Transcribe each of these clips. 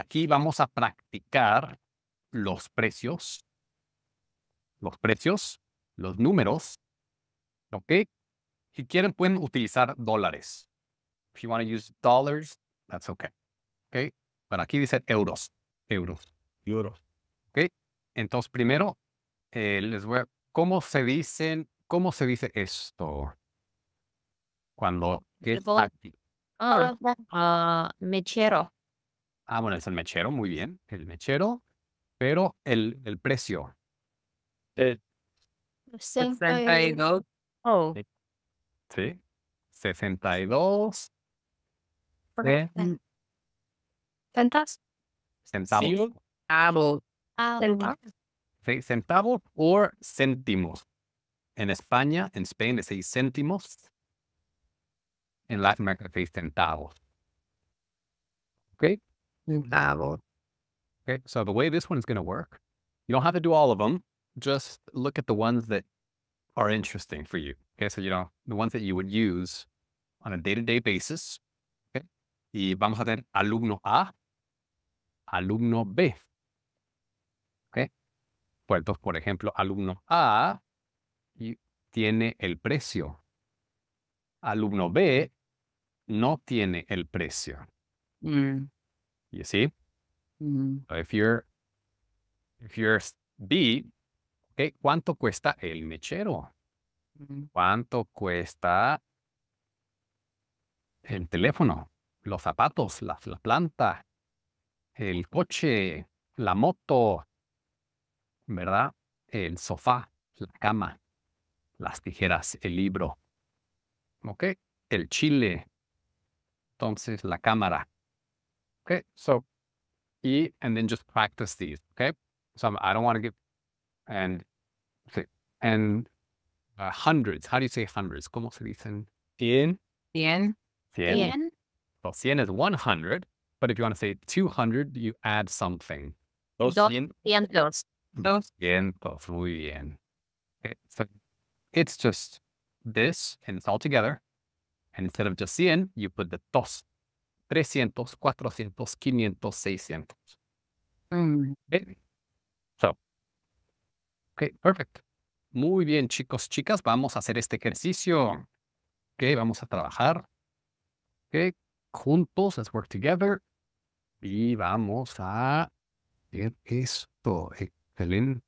Aquí vamos a practicar los precios, los precios, los números, ¿ok? Si quieren, pueden utilizar dólares. If you want to use dollars, that's okay. ¿Ok? Pero aquí dice euros. Euros. Euros. ¿Ok? Entonces, primero, eh, les voy a... ¿Cómo se dicen, cómo se dice esto? Cuando... Es quiero mechero. Ah, bueno, es el mechero, muy bien, el mechero, pero el, el precio. Eh, 62. Oh. Sí, 62. ¿Qué? ¿Centas? Centavos. Centavos. Sí, ah, centavos o céntimos. En España, en Spain, es 6 céntimos. En Latinoamérica, seis centavos. Okay. nublado. Okay, so the way this one is going to work, you don't have to do all of them. Just look at the ones that are interesting for you. Okay, so you know the ones that you would use on a day-to-day -day basis. Okay, y vamos a tener alumno A, alumno B. Okay, pues entonces, por ejemplo, alumno A tiene el precio. Alumno B no tiene el precio. Mm. You see? Mm. If you're if you're B, ¿cuánto cuesta el mechero? Mm. ¿Cuánto cuesta el teléfono, los zapatos, la planta, el coche, la moto, ¿verdad? El sofá, la cama, las tijeras, el libro, ¿ok? El chile, entonces la cámara, Okay, so E and then just practice these. Okay, so I'm, I do not want to give and say and uh, hundreds. How do you say hundreds? ¿Cómo se dicen? Cien. Cien. Cien. Well, cien is one hundred, but if you want to say two hundred, you add something. Dos cientos. Dos cientos. Muy bien. Okay, so it's just this and it's all together. And instead of just cien, you put the dos 300, 400, 500, 600. ok, perfecto. Muy bien, chicos, chicas, vamos a hacer este ejercicio. Ok, vamos a trabajar. Ok, juntos, let's work together. Y vamos a hacer esto. Excelente.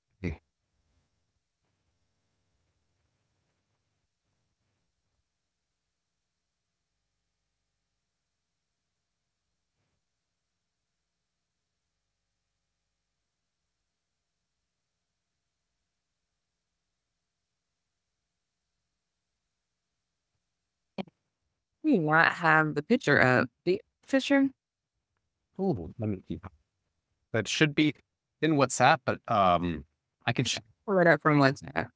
we not have the picture of The fisher. Oh, let me keep up. That should be in WhatsApp, but um, I can pull it up from WhatsApp.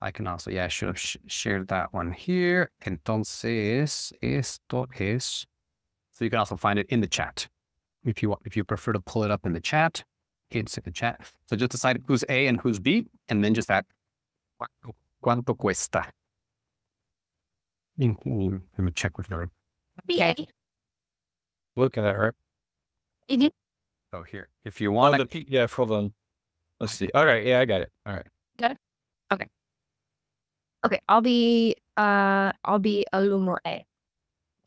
I can also, yeah, I should have sh shared that one here. Entonces, esto es. So you can also find it in the chat. If you want, if you prefer to pull it up in the chat, it's in the chat. So just decide who's A and who's B, and then just that. Cuánto cuesta? think we'll have a check with her. Okay. Look at that, right? Mm-hmm. Oh, here. If you want oh, the PDF, hold on. Let's see. All right. Yeah, I got it. All right. Good. Okay. Okay. I'll be, uh, I'll be Alumor A.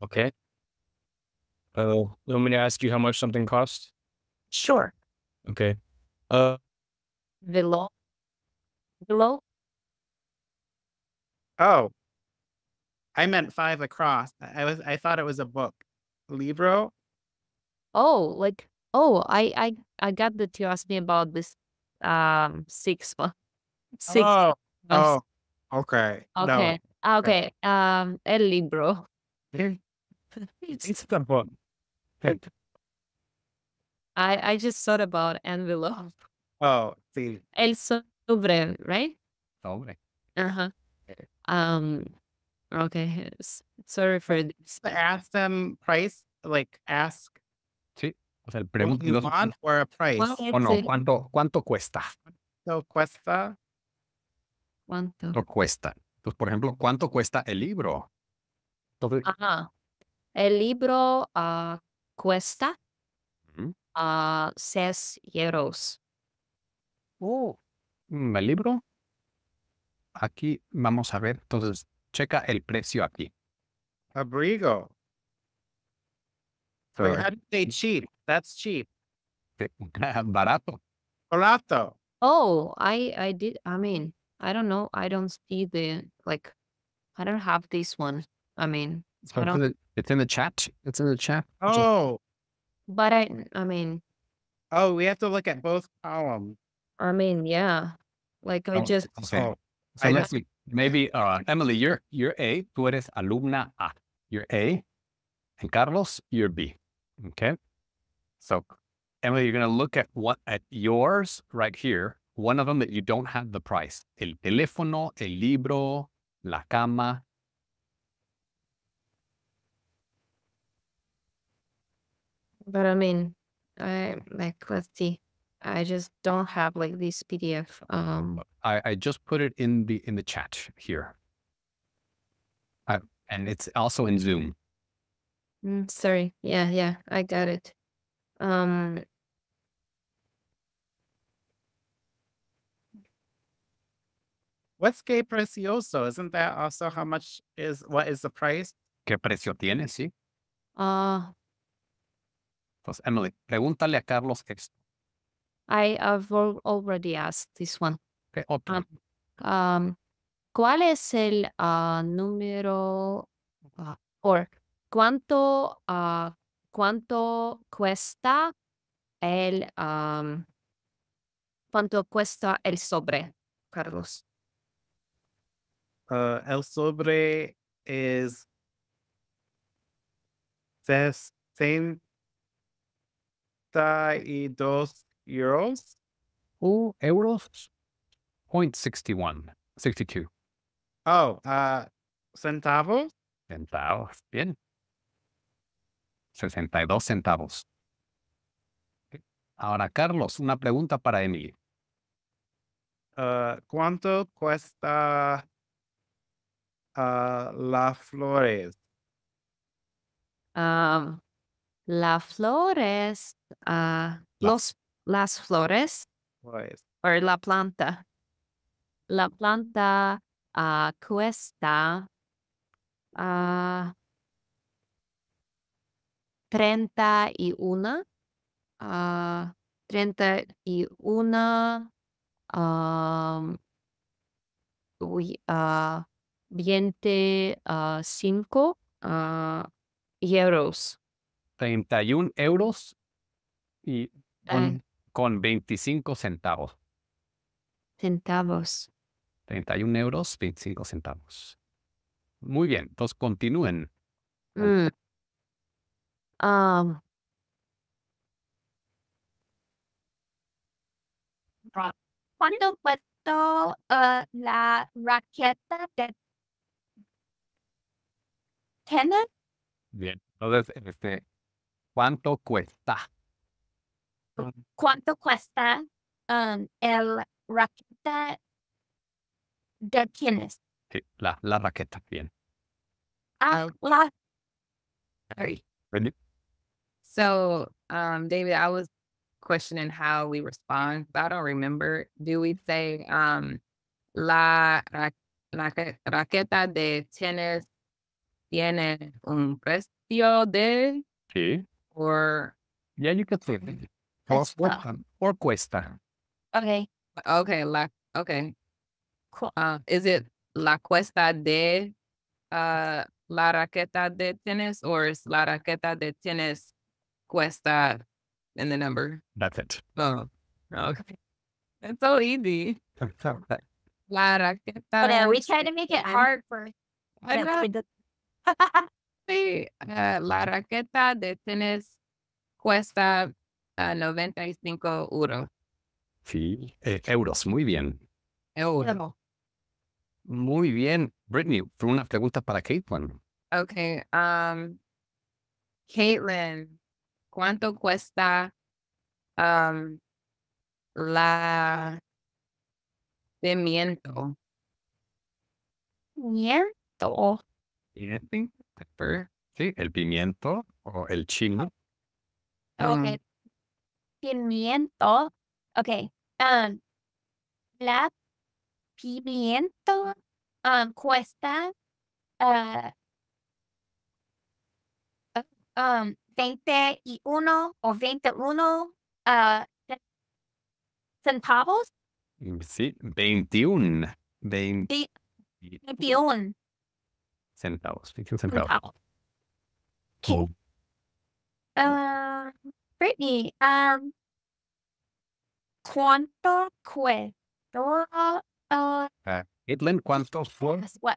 Okay. Oh, uh, me ask you how much something costs? Sure. Okay. Uh, Velo. Velo. Oh, I meant five across. I was I thought it was a book. Libro. Oh, like oh, I I I got the curiosity about this um six oh, oh. Okay. Okay. No. Ah, okay. Um, El libro. it's, the book. I I just thought about envelope. Oh, sí. El sobre, right? Sobre. Uh huh. Um, Okay. Sorry for Ask them price, like ask Sí. O sea, el pregunto. a price. O no, ¿cuánto, ¿cuánto cuesta? ¿Cuánto cuesta. ¿Cuánto? ¿Cuánto cuesta? Entonces, por ejemplo, ¿cuánto cuesta el libro? Ajá. El libro uh cuesta Ujú. seis 6 euros. oh, el libro. Aquí vamos a ver. Entonces, Checa el precio aquí. Abrigo. Wait, how do they cheap? That's cheap. Barato. Barato. Oh, I I did. I mean, I don't know. I don't see the like. I don't have this one. I mean, so I it's, in the, it's in the chat. It's in the chat. Oh. But I I mean. Oh, we have to look at both columns. I mean, yeah. Like I oh, just. Okay. So, oh, so I let's. Just, Maybe uh, Emily, you're you're A. Tú eres alumna A. You're A, and Carlos, you're B. Okay. So, Emily, you're going to look at what at yours right here. One of them that you don't have the price: el teléfono, el libro, la cama. But I mean, I like let's see. I just don't have like this PDF. Um, I, I just put it in the in the chat here, I, and it's also in Zoom. Mm, sorry, yeah, yeah, I got it. Um, What's que precioso? Isn't that also how much is what is the price? ¿Qué precio tiene? Sí. Ah. Uh, pues Emily, pregúntale a Carlos esto. I have already asked this one. Um, um, ¿Cuál es el ah, número ah, o cuánto, uh, cuánto cuesta el um, cuánto cuesta el sobre, Carlos? el sobre es sesenta y dos euros o oh, euros 0.61, 62. Oh, ah, centavos. Centavos, bien. 62 centavos. Ahora, Carlos, una pregunta para Emily. Ah, ¿Cuánto cuesta la ah, las flores? La las flores, los las flores pues. o la planta. La planta uh, cuesta uh, 31 uh, 31 um, uy, uh, 25 uh, euros. 31 euros y un, con 25 centavos. Centavos. 31 euros, 25 centavos. Muy bien, entonces continúen. Mm. Ah. ¿Cuánto cuesta... Eh, la raqueta de tenis? Bien, entonces, este, ¿cuánto cuesta? cuesta um, el raqueta de Sí, la, la raqueta, bien. Ah, la. Sorry. So, um, David, I was questioning how we respond, but I don't remember. Do we say um, la ra raqueta de tenis tiene un precio de? Sí. Or yeah, you could say it. Or cuesta. Or cuesta. Okay. Okay. La, okay. Cool. Uh, ah, is it la cuesta de uh, la raqueta de tennis or is la raqueta de tennis cuesta in the number? That's it. Oh, okay. It's so easy. la raqueta. But uh, we try to make it hard for. I know. uh, la raqueta de tennis cuesta a 95 euros. Sí, eh, euros, muy bien. Euros. Muy bien. Brittany, una pregunta para Caitlin. Ok. Um, Caitlin, ¿cuánto cuesta um, la pimiento Pimiento. Sí, el pimiento o el chino. Okay pimiento, ok, um, la pimiento um, ah, cuesta uh, um, 20 y 1 o 21 uh, ah, centavos. Mm, sí, 21. 20, 21 centavos. 21 centavos. centavos. Okay. Oh. Uh, Brittany, um, cuanto questo? Uh, uh, Caitlin, ¿cuánto fue? What?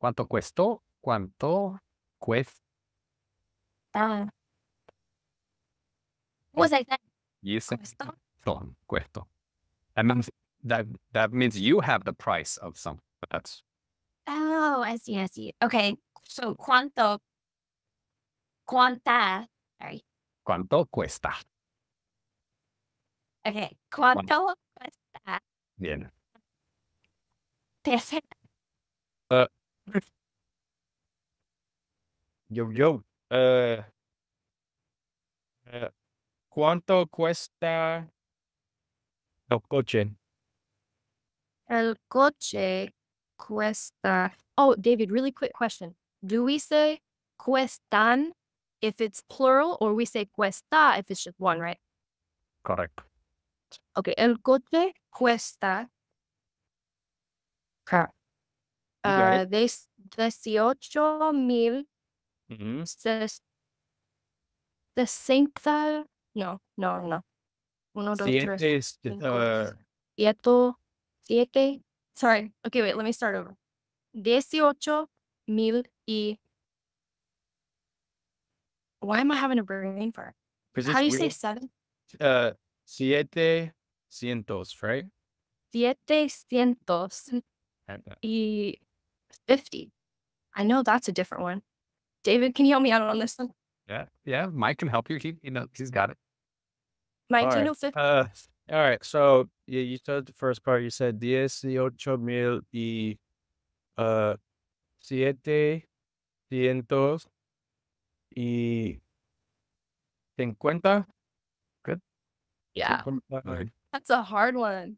¿Cuánto cuestó? ¿Cuánto cuesta? Ah. Uh, oh, what was I saying? You said So, cuesto. That means that that means you have the price of something. That's oh, I see, I see. Okay, so cuánto, cuánta, sorry, ¿Cuánto cuesta? Ok, ¿cuánto cuesta? Bien. Uh, yo, yo. Eh. Eh, ¿Cuánto cuesta el coche? El coche cuesta. Oh, David, really quick question. Do we say cuestan if it's plural or we say cuesta if it's just one, right? Correct. Okay, el coche cuesta. Okay. Uh, this dieciocho mil. Mm-hmm. Says the sesenta. No, no, no. Uno, dos, tres. Cinco, uh... siete. Sorry. Okay, wait. Let me start over. Dieciocho mil y why am I having a brain fart? How do you weird. say seven? Uh, siete cientos, right? Siete cientos y fifty. I know that's a different one. David, can you help me out on this one? Yeah, yeah. Mike can help you. He, knows, he's got it. Mike, all do you know fifty? Uh, all right. So yeah, you said the first part. You said dieciocho mil y uh siete cientos y ¿50? Good. Yeah. 50. That's a hard one.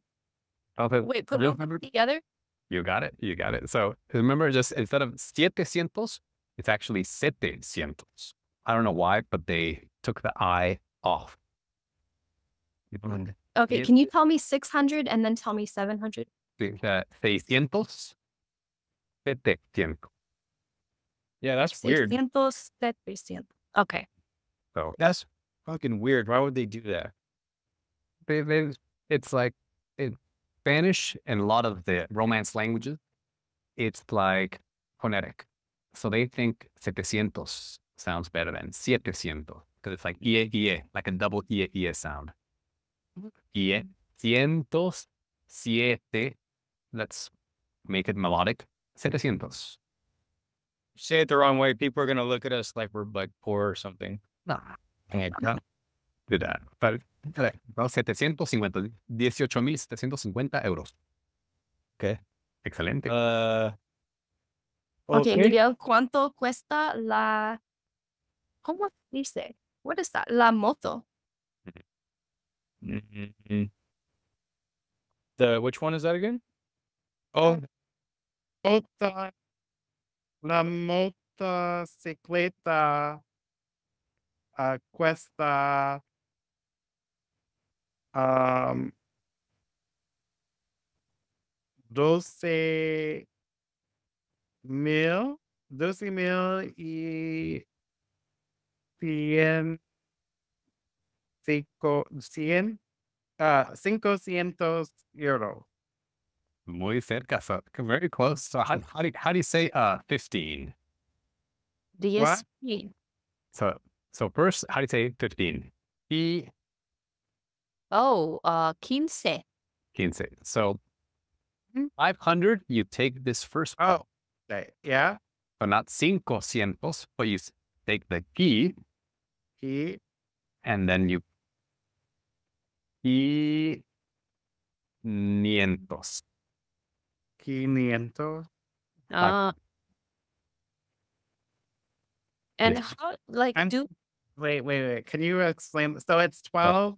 Okay. Oh, Wait, put them together? You got it. You got it. So remember just instead of sietecientos, it's actually setecientos. I don't know why, but they took the I off. Okay, can you tell me 600 and then tell me 700? Seiscientos, setecientos. Yeah, that's 600, weird. Okay. So oh. that's fucking weird. Why would they do that? They, they, it's like in Spanish and a lot of the Romance languages, it's like phonetic. So they think 700 sounds better than 700 because it's like ie, ie, like a double ie, ie sound. Ie, cientos, siete. Let's make it melodic. 700 say it the wrong way, people are going to look at us like we're like poor or something. No. Nah. Mira, para, para, 750, euros. okay Excelente. Uh, okay. ok, Miguel, ¿cuánto cuesta la... ¿Cómo dice? What is that? La moto. Mm -hmm. The, which one is that again? Oh. oh. La motocicleta uh, cuesta um, 12 mil, 12 mil y 100, 5, 100, uh, 500 euros. Muy cerca, so very close. So how, how, do, you, how do you say uh, 15? Do So, so first, how do you say 15? E. Oh, uh, Quince. So mm -hmm. 500, you take this first part. Oh, okay. yeah. So not cinco cientos, but you take the key. Key. And then you. Y. Nientos. 500. Uh, ah. and yeah. how, like, I'm, do. Wait, wait, wait. Can you explain? So it's 12.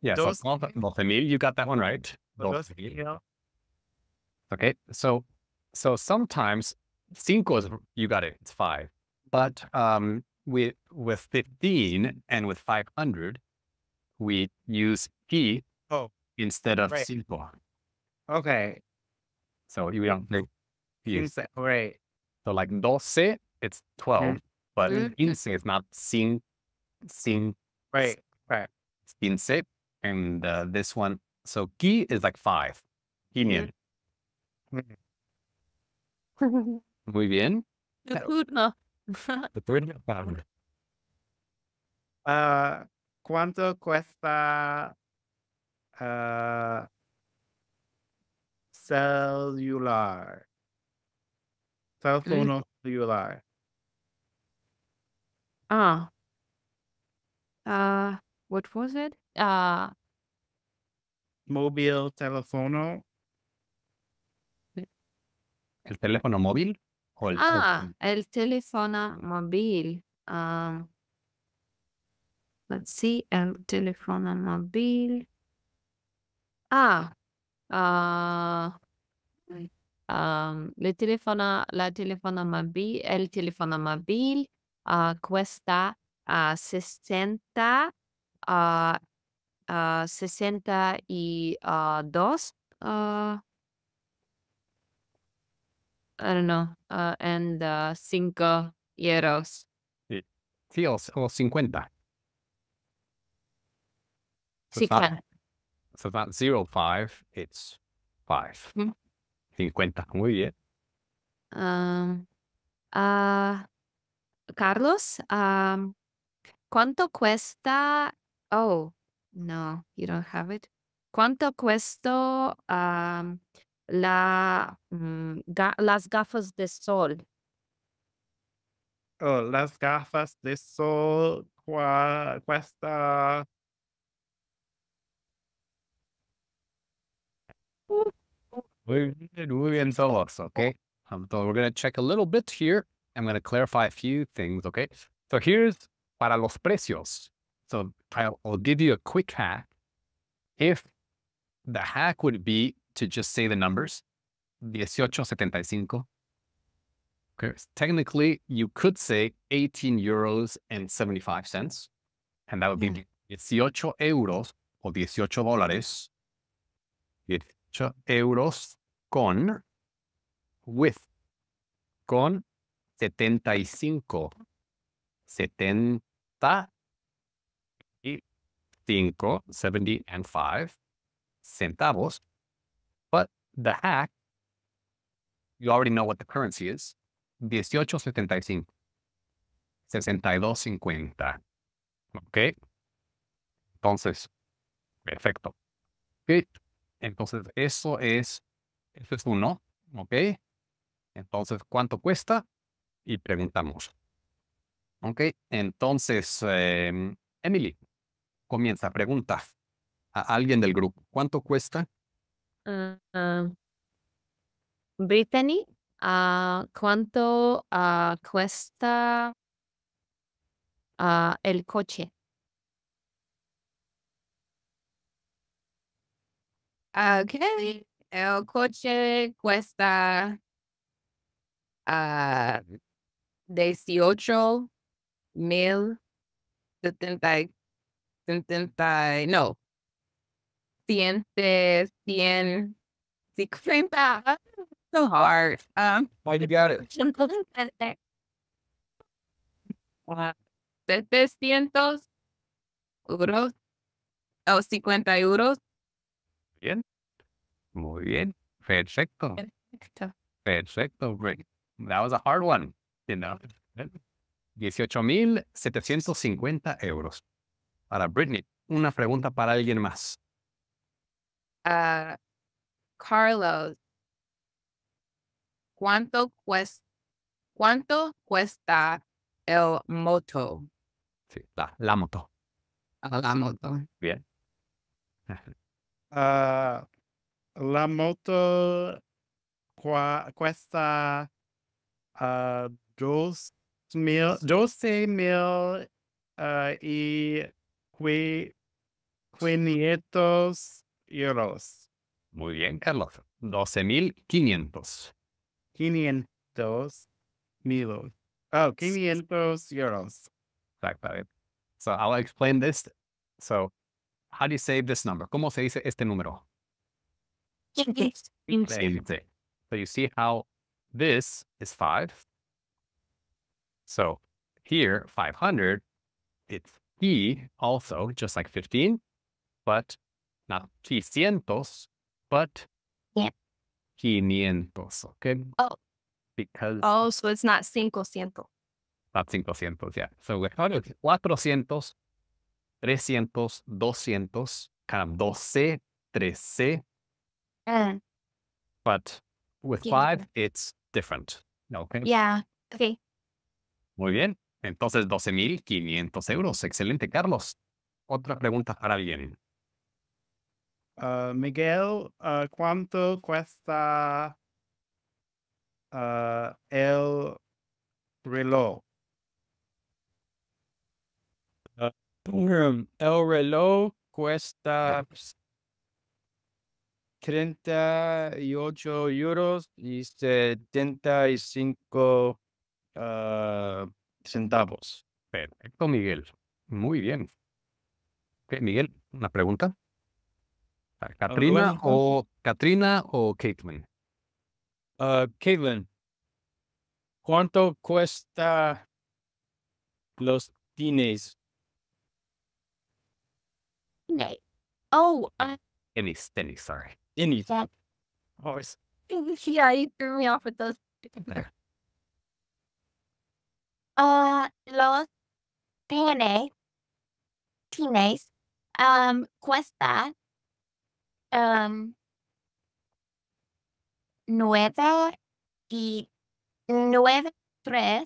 Yeah, so 12 Emil, you got that one right. Dos, yeah. Okay, so so sometimes cinco is you got it, it's five. But um with with fifteen and with five hundred, we use p oh, instead of right. cinco. Okay. So you don't like, use it. Right. So like doce, it's 12, mm. but mm. quince is not sin, sin. Right, right. Quince. And uh, this one, so ki is like five. Quinion. Mm. Mm-hmm. Mm-hmm. Muy bien. The The Lutna. uh, ¿Cuánto cuesta uh, cellular. Telefono mm. celular. Ah. Uh, what was it? Uh, Mobile telefono. ¿El teléfono móvil? O el ah, el teléfono móvil. Um, let's see, el teléfono móvil. Ah, a, um, le telefona, la telefona móvil el teléfono móvil uh, ah, cuesta a uh, 60 a uh, y uh, I don't know, and 5 euros. Sí, sí o, o 50. 50. Pues, So that zero five. It's five. Mm -hmm. 50. Muy bien. Um, uh, Carlos, um, ¿cuánto cuesta? Oh, no, you don't have it. ¿Cuánto cuesta um, la, um, ga las gafas de sol? Oh, las gafas de sol cuá cuesta We did muy bien todos, okay? Um, so we're going to check a little bit here. I'm going to clarify a few things, okay? So here's para los precios. So I'll, I'll give you a quick hack. If the hack would be to just say the numbers, 1875. Okay. Technically, you could say 18 euros and 75 cents, and that would be 18 euros or 18 dólares, euros con, with, con 75, 70 y 5, 70 and 5 centavos. But the hack, you already know what the currency is, 62, 50. ¿Ok? Entonces, perfecto. Okay. Entonces, eso es, eso es uno, ¿ok? Entonces, ¿cuánto cuesta? Y preguntamos. ¿Ok? Entonces, em, Emily, comienza, pregunta a alguien del grupo, ¿cuánto cuesta? Ah, ah. Brittany, ah, ¿cuánto cuesta el coche? Ah, okay. El coche cuesta uh, ah, 18 mil setenta setenta no, 100, cien cincuenta ah, so hard. Um, Why you got it? setecientos euros, oh, 50 euros Bien. Muy bien. Perfecto. Perfecto. Perfecto. That was a hard one. You 18.750 euros. Para Britney, una pregunta para alguien más. Ah, Carlos, ¿cuánto, cuesta, el moto? Sí, la moto. Ah, la moto. Bien. Ah, la moto cuesta uh, dos mil, doce mil uh, y quinientos euros. Muy bien, Carlos. Doce mil quinientos. Quinientos mil. Oh, quinientos euros. Exactly. So I'll explain this. So How do you say this number? ¿Cómo se dice este número? Quince. Quince. So you see how this is five. So here, 500, it's e also, just like 15, but not 300, but yeah. 500, okay? Oh. Because. Oh, so it's not 500. Not 500, yeah. So we call it 400 300, 200, 12, 13. Pero But with yeah. five, it's different. Okay. Okay. Muy bien. Entonces, 12.500 euros. Excelente, Carlos. Otra pregunta para alguien. Ah, Miguel, ah, ¿cuánto cuesta ah, el reloj? Um, el reloj cuesta 38 ah. euros y 75 ah, centavos. Perfecto, Miguel. Muy bien. Miguel, una pregunta. ¿Katrina o Katrina o Caitlin? Ah, Caitlin, ¿cuánto cuesta los tines Oh, uh, any, sorry. any. That Always. Yeah, you threw me off with those. There. Uh, los panes, tines, um, cuesta, um, nueve y nueve tres,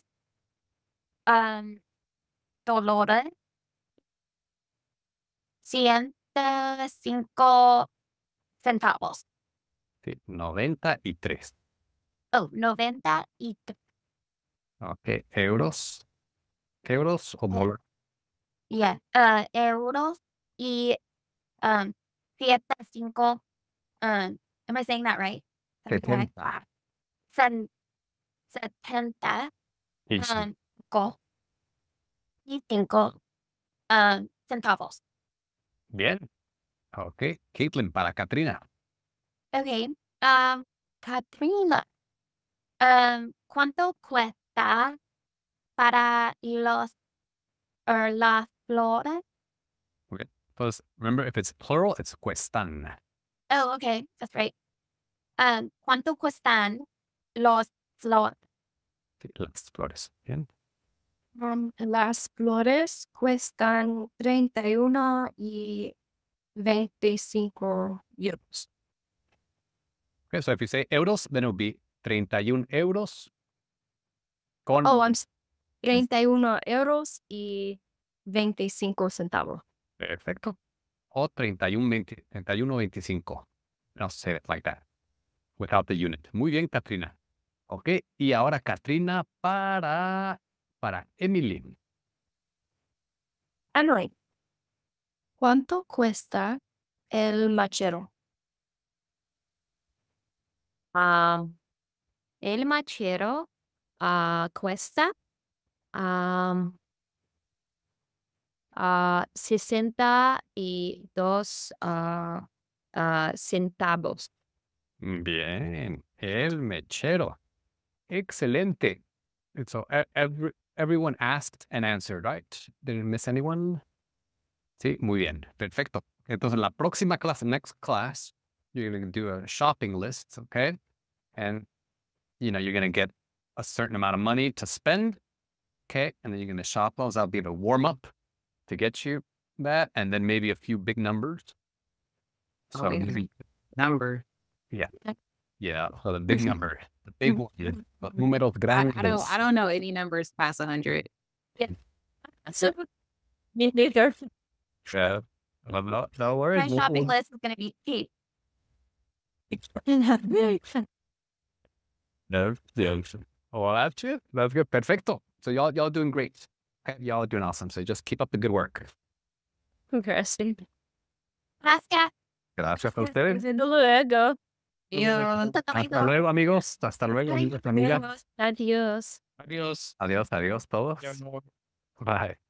um, dolores, 105 centavos. Sí, 93. Oh, 93. Ok, euros. Euros o oh, dólares. Yeah, uh, euros y um, 105. Um, am I saying that right? 70. 70. 70 y cinco, y um, centavos. Bien. Ok. Caitlin, para Katrina. Okay. Um, Katrina, um, ¿cuánto cuesta para los or er, las flores? Okay. Plus, remember, if it's plural, it's cuestan. Oh, okay. That's right. Um, ¿Cuánto cuestan los flores? Las flores. Bien. From las flores cuestan 31 y 25 euros. Okay, so if you say euros, then it be 31 euros con... 31 euros y 25 centavos. Perfecto. O 31, 20, 31, 25. no say it like that. Without the unit. Muy bien, Katrina. Ok, y ahora Katrina para para Emily. Emily, ¿cuánto cuesta el machero? Ah, el machero uh, cuesta ah, sesenta y dos centavos. Bien, el mechero. Excelente. E, everyone asked and answered, right? Didn't miss anyone? Sí, muy bien. Perfecto. Entonces, la próxima clase, next class, you're going to do a shopping list, okay? And, you know, you're going to get a certain amount of money to spend, okay? And then you're going to shop those. That'll be the warm up to get you that. And then maybe a few big numbers. So, oh, number. Yeah. Yeah, so the big number, the big one, números grandes. I, I don't, I don't know any numbers past hundred. Yeah. So, me neither. Yeah, I'm not. No worries. My shopping list is going to be cheap. no, yeah. Well, that's good. That's good. Perfecto. So y'all, y'all doing great. Y'all doing awesome. So just keep up the good work. Interesting. Gracias. Gracias a ustedes. Desde luego. Hasta luego, amigos. Hasta luego, amigos, Adiós. Adiós. Adiós, adiós todos. Bye.